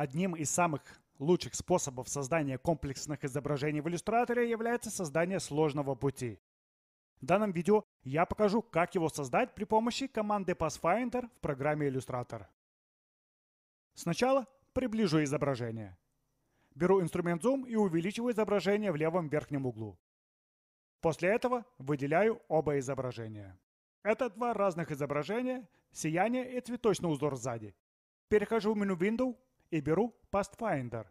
Одним из самых лучших способов создания комплексных изображений в иллюстраторе является создание сложного пути. В данном видео я покажу, как его создать при помощи команды Pathfinder в программе Illustrator. Сначала приближу изображение. Беру инструмент Zoom и увеличиваю изображение в левом верхнем углу. После этого выделяю оба изображения. Это два разных изображения, сияние и цветочный узор сзади. Перехожу в меню Window и беру Pathfinder.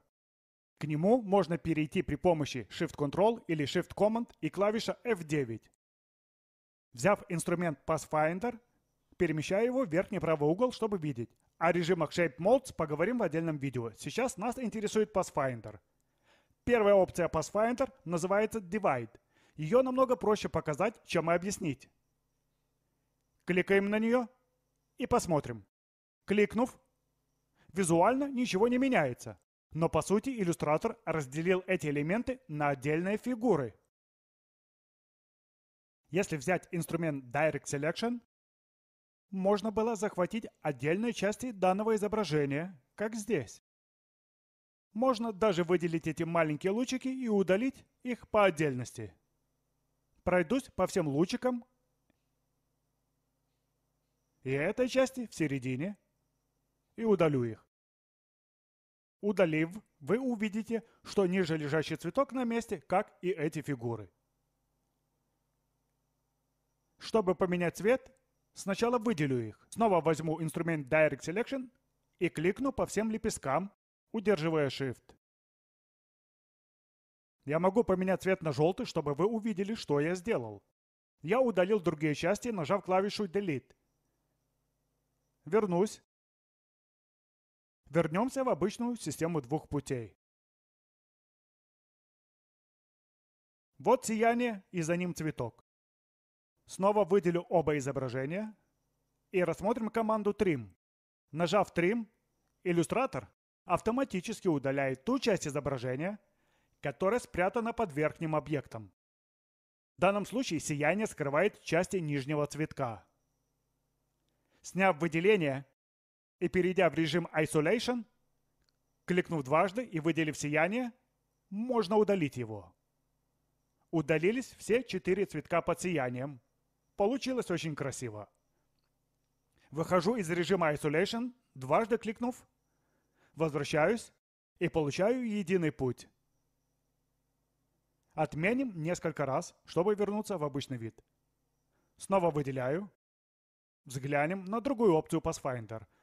К нему можно перейти при помощи Shift-Control или Shift-Command и клавиша F9. Взяв инструмент Pathfinder, перемещаю его в верхний правый угол, чтобы видеть. О режимах Shape Modes поговорим в отдельном видео. Сейчас нас интересует Pathfinder. Первая опция Pathfinder называется Divide. Ее намного проще показать, чем и объяснить. Кликаем на нее и посмотрим. Кликнув, Визуально ничего не меняется. Но по сути иллюстратор разделил эти элементы на отдельные фигуры. Если взять инструмент Direct Selection, можно было захватить отдельные части данного изображения, как здесь. Можно даже выделить эти маленькие лучики и удалить их по отдельности. Пройдусь по всем лучикам и этой части в середине и удалю их. Удалив, вы увидите, что ниже лежащий цветок на месте, как и эти фигуры. Чтобы поменять цвет, сначала выделю их. Снова возьму инструмент Direct Selection и кликну по всем лепесткам, удерживая Shift. Я могу поменять цвет на желтый, чтобы вы увидели, что я сделал. Я удалил другие части, нажав клавишу Delete. Вернусь Вернемся в обычную систему двух путей. Вот сияние, и за ним цветок. Снова выделю оба изображения и рассмотрим команду Trim. Нажав Trim, иллюстратор автоматически удаляет ту часть изображения, которая спрятана под верхним объектом. В данном случае сияние скрывает части нижнего цветка. Сняв выделение, и перейдя в режим Isolation, кликнув дважды и выделив сияние, можно удалить его. Удалились все четыре цветка под сиянием. Получилось очень красиво. Выхожу из режима Isolation, дважды кликнув, возвращаюсь и получаю единый путь. Отменим несколько раз, чтобы вернуться в обычный вид. Снова выделяю. Взглянем на другую опцию Pathfinder –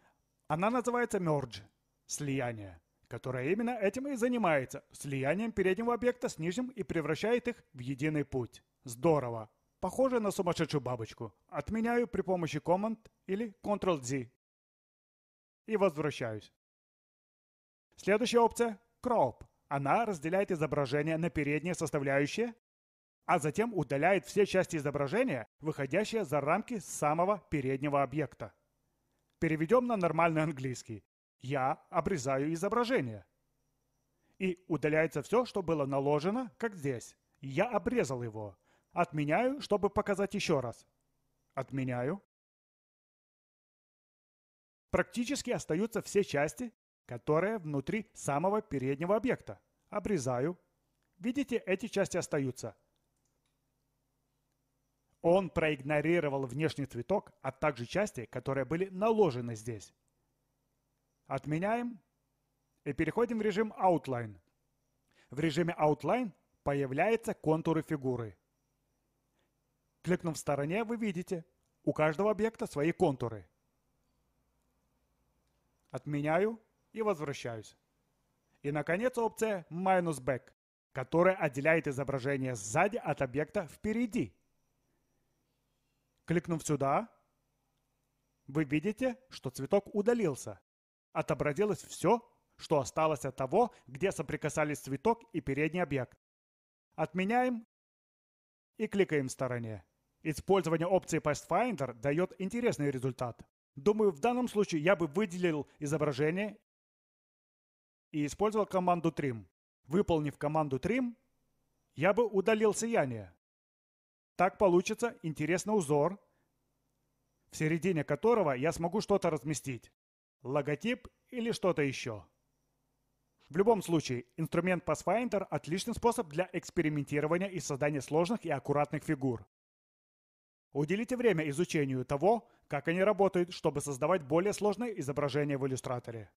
она называется merge – слияние, которое именно этим и занимается – слиянием переднего объекта с нижним и превращает их в единый путь. Здорово! Похоже на сумасшедшую бабочку. Отменяю при помощи команд или Ctrl-Z. И возвращаюсь. Следующая опция – Crop. Она разделяет изображение на передние составляющие, а затем удаляет все части изображения, выходящие за рамки самого переднего объекта переведем на нормальный английский. Я обрезаю изображение. И удаляется все, что было наложено, как здесь. Я обрезал его. Отменяю, чтобы показать еще раз. Отменяю. Практически остаются все части, которые внутри самого переднего объекта. Обрезаю. Видите, эти части остаются. Он проигнорировал внешний цветок, а также части, которые были наложены здесь. Отменяем и переходим в режим Outline. В режиме Outline появляются контуры фигуры. Кликнув в стороне, вы видите, у каждого объекта свои контуры. Отменяю и возвращаюсь. И, наконец, опция «Minus Back», которая отделяет изображение сзади от объекта впереди. Кликнув сюда, вы видите, что цветок удалился. Отобразилось все, что осталось от того, где соприкасались цветок и передний объект. Отменяем и кликаем в стороне. Использование опции Pathfinder дает интересный результат. Думаю, в данном случае я бы выделил изображение и использовал команду trim. Выполнив команду trim, я бы удалил сияние. Так получится интересный узор, в середине которого я смогу что-то разместить. Логотип или что-то еще. В любом случае, инструмент Pathfinder – отличный способ для экспериментирования и создания сложных и аккуратных фигур. Уделите время изучению того, как они работают, чтобы создавать более сложные изображения в иллюстраторе.